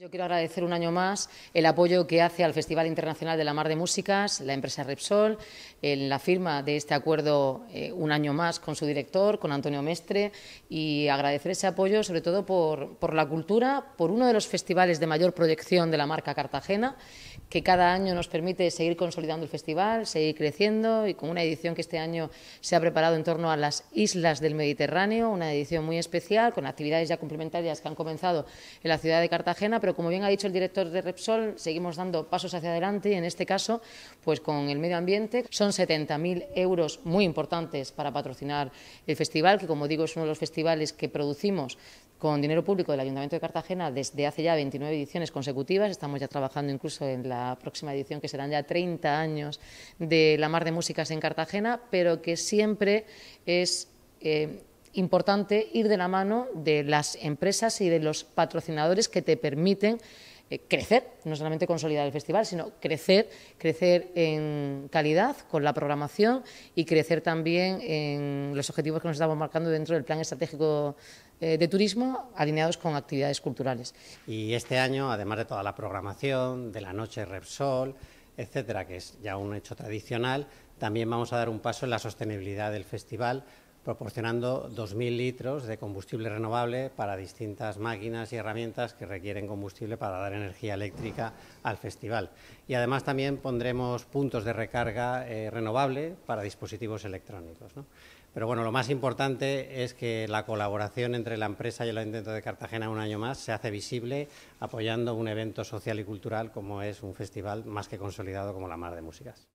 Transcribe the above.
Yo quiero agradecer un año más el apoyo que hace al Festival Internacional de la Mar de Músicas, la empresa Repsol, en la firma de este acuerdo eh, un año más con su director, con Antonio Mestre, y agradecer ese apoyo sobre todo por, por, la cultura, por uno de los festivales de mayor proyección de la marca Cartagena, que cada año nos permite seguir consolidando el festival, seguir creciendo y con una edición que este año se ha preparado en torno a las islas del Mediterráneo, una edición muy especial, con actividades ya complementarias que han comenzado en la ciudad de Cartagena, pero pero como bien ha dicho el director de Repsol, seguimos dando pasos hacia adelante, y en este caso, pues con el medio ambiente. Son 70.000 euros muy importantes para patrocinar el festival, que como digo es uno de los festivales que producimos con dinero público del Ayuntamiento de Cartagena desde hace ya 29 ediciones consecutivas. Estamos ya trabajando incluso en la próxima edición, que serán ya 30 años de la Mar de Músicas en Cartagena, pero que siempre es eh, importante ir de la mano de las empresas y de los patrocinadores que te permiten eh, crecer, no solamente consolidar el festival, sino crecer, crecer en calidad con la programación y crecer también en los objetivos que nos estamos marcando dentro del plan estratégico eh, de turismo alineados con actividades culturales. Y este año, además de toda la programación, de la noche Repsol, etcétera, que es ya un hecho tradicional, también vamos a dar un paso en la sostenibilidad del festival proporcionando 2.000 litros de combustible renovable para distintas máquinas y herramientas que requieren combustible para dar energía eléctrica al festival. Y además también pondremos puntos de recarga eh, renovable para dispositivos electrónicos. Pero bueno, lo más importante es que la colaboración entre la empresa y el Ayuntamiento de Cartagena un año más se hace visible apoyando un evento social y cultural como es un festival más que consolidado como la Mar de Músicas.